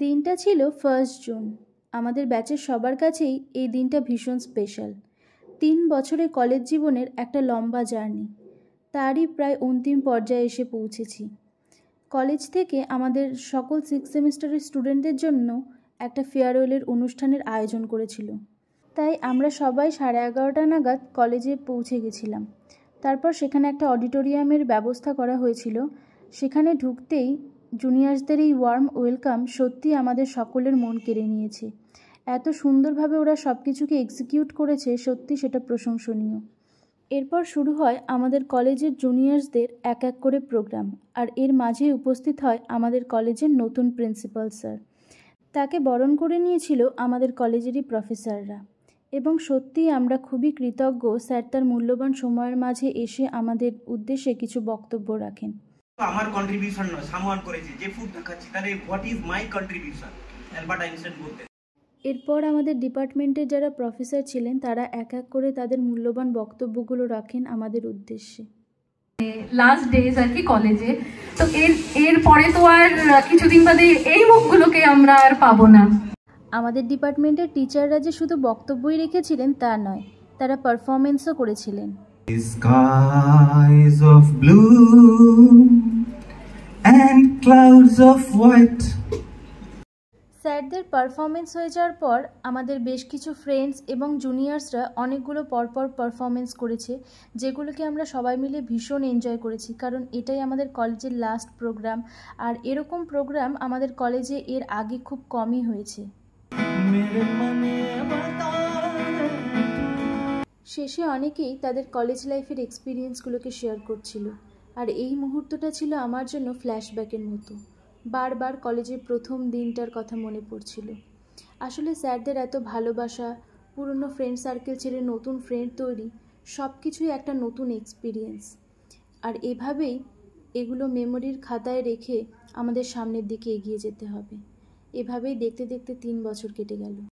দিনটা ছিল first June আমাদের ব্যাচের সবার কাছেই এই দিনটা ভীষণ স্পেশাল তিন বছরের কলেজ জীবনের একটা লম্বা জার্নি তারই প্রায় অন্তিম পর্যায়ে এসে পৌঁছেছি কলেজ থেকে আমাদের সকল সিক্স সেমিস্টারের স্টুডেন্টদের জন্য একটা ফেয়ারওয়েলের অনুষ্ঠানের আয়োজন করেছিল তাই আমরা সবাই সাড়ে এগারোটা নাগাদ কলেজে পৌঁছে গেছিলাম তারপর সেখানে একটা অডিটোরিয়ামের ব্যবস্থা করা হয়েছিল সেখানে ঢুকতেই জুনিয়ার্সদের এই ওয়ার্ম ওয়েলকাম সত্যি আমাদের সকলের মন কেড়ে নিয়েছে এত সুন্দরভাবে ওরা সব কিছুকে এক্সিকিউট করেছে সত্যি সেটা প্রশংসনীয় এরপর শুরু হয় আমাদের কলেজের জুনিয়ার্সদের এক এক করে প্রোগ্রাম আর এর মাঝে উপস্থিত হয় আমাদের কলেজের নতুন প্রিন্সিপাল স্যার তাকে বরণ করে নিয়েছিল আমাদের কলেজেরই প্রফেসররা এবং সত্যিই আমরা খুবই কৃতজ্ঞ স্যার তার মূল্যবান সময়ের মাঝে এসে আমাদের উদ্দেশ্যে কিছু বক্তব্য রাখেন আমার কন্ট্রিবিউশন নয় সামওয়ান করেছে যে ফুডটা খাচ্ছি তাহলে what is my contribution Albert Einstein বলতে এরপর আমাদের ডিপার্টমেন্টের যারা প্রফেসর ছিলেন তারা এক এক করে তাদের মূল্যবান বক্তব্যগুলো রাখেন আমাদের উদ্দেশ্যে লাস্ট ডেজ আর কি কলেজে তো এর এর পরে তো আর কিছুদিন বাদে এই মুখগুলোকে আমরা আর পাবো না আমাদের ডিপার্টমেন্টের টিচাররা যে শুধু বক্তব্যই রেখেছিলেন তা নয় তারা পারফরমেন্সও করেছিলেন clouds of white স্যারদের পারফরমেন্স হয়ে যাওয়ার পর আমাদের বেশ কিছু ফ্রেন্ডস এবং জুনিয়র্সরা অনেকগুলো পরপর পারফরমেন্স করেছে যেগুলোকে আমরা সবাই মিলে ভীষণ এনজয় করেছি কারণ এটাই আমাদের কলেজের লাস্ট প্রোগ্রাম আর এরকম প্রোগ্রাম আমাদের কলেজে এর আগে খুব কমই হয়েছে শেষে অনেকেই তাদের কলেজ লাইফের এক্সপিরিয়েন্সগুলোকে শেয়ার করছিল আর এই মুহূর্তটা ছিল আমার জন্য ফ্ল্যাশব্যাকের মতো বারবার কলেজের প্রথম দিনটার কথা মনে পড়ছিল আসলে স্যারদের এত ভালোবাসা পুরনো ফ্রেন্ড সার্কেল ছেড়ে নতুন ফ্রেন্ড তৈরি সব কিছুই একটা নতুন এক্সপিরিয়েন্স আর এভাবেই এগুলো মেমোরির খাতায় রেখে আমাদের সামনের দিকে এগিয়ে যেতে হবে এভাবেই দেখতে দেখতে তিন বছর কেটে গেল